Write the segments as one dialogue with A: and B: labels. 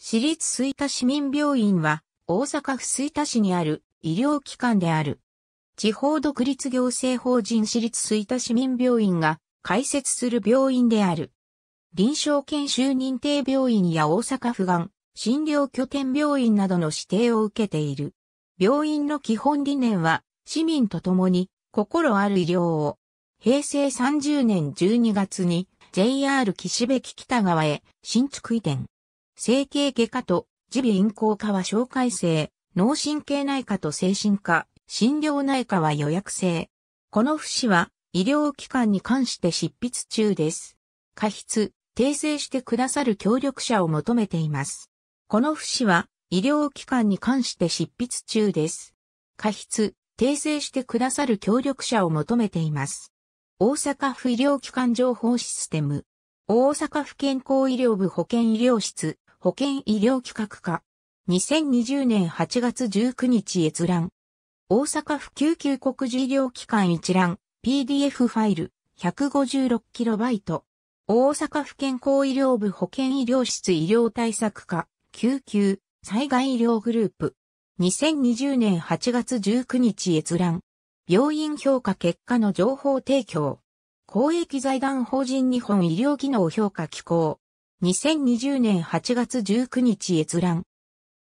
A: 私立吹田市民病院は、大阪府吹田市にある医療機関である。地方独立行政法人私立吹田市民病院が開設する病院である。臨床研修認定病院や大阪府がん診療拠点病院などの指定を受けている。病院の基本理念は、市民と共に心ある医療を、平成30年12月に JR 岸辺北側へ新築移転。整形外科と耳鼻咽喉科は紹介制、脳神経内科と精神科、診療内科は予約制。この節は医療機関に関して執筆中です。過筆、訂正してくださる協力者を求めています。この節は医療機関に関して執筆中です。過筆、訂正してくださる協力者を求めています。大阪府医療機関情報システム。大阪府健康医療部保健医療室。保健医療企画課。2020年8月19日閲覧。大阪府救急国事医療機関一覧。PDF ファイル 156KB。大阪府健康医療部保健医療室医療対策課。救急災害医療グループ。2020年8月19日閲覧。病院評価結果の情報提供。公益財団法人日本医療技能評価機構。2020年8月19日閲覧。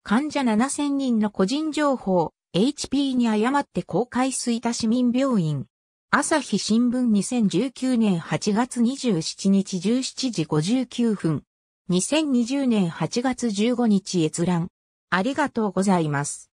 A: 患者7000人の個人情報、HP に誤って公開すいた市民病院。朝日新聞2019年8月27日17時59分。2020年8月15日閲覧。ありがとうございます。